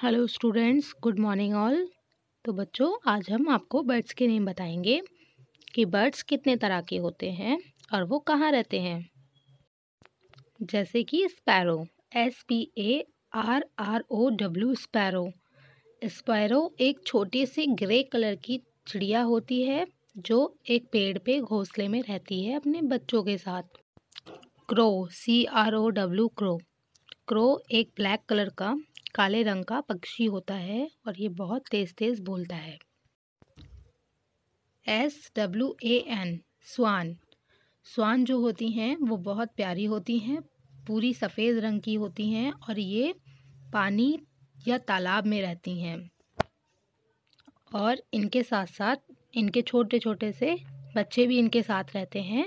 hello students good morning all तो बच्चों आज हम आपको बर्ड्स के नेम बताएंगे कि बर्ड्स कितने तरह के होते हैं और वो कहाँ रहते हैं जैसे कि sparrow S P A R R O W sparrow sparrow एक छोटी सी ग्रे कलर की चिड़िया होती है जो एक पेड़ पे घोंसले में रहती है अपने बच्चों के साथ crow C R O W crow crow एक ब्लैक कलर का काले रंग का पक्षी होता है और ये बहुत तेज़ तेज़ बोलता है S W A N swan swan जो होती हैं वो बहुत प्यारी होती हैं पूरी सफ़ेद रंग की होती हैं और ये पानी या तालाब में रहती हैं और इनके साथ साथ इनके छोटे छोटे से बच्चे भी इनके साथ रहते हैं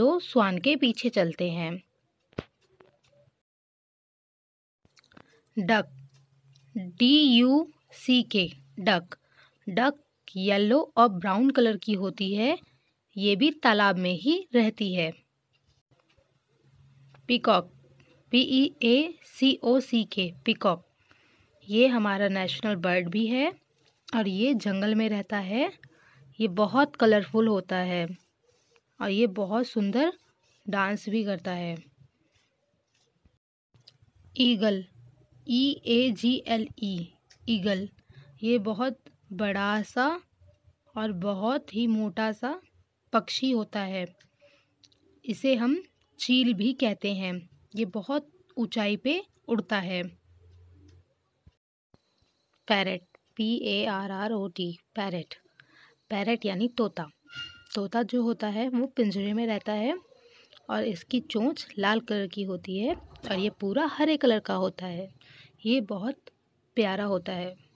जो स्वान के पीछे चलते हैं duck D U C K duck duck yellow और ब्राउन कलर की होती है ये भी तालाब में ही रहती है पिकॉक पी ई ए सी ओ सी के पिकॉक ये हमारा नेशनल बर्ड भी है और ये जंगल में रहता है ये बहुत कलरफुल होता है और ये बहुत सुंदर डांस भी करता है eagle E A G L E eagle ये बहुत बड़ा सा और बहुत ही मोटा सा पक्षी होता है इसे हम चील भी कहते हैं ये बहुत ऊंचाई पे उड़ता है parrot P A R R O T parrot parrot यानी तोता तोता जो होता है वो पिंजरे में रहता है और इसकी चोंच लाल कलर की होती है और ये पूरा हरे कलर का होता है ये बहुत प्यारा होता है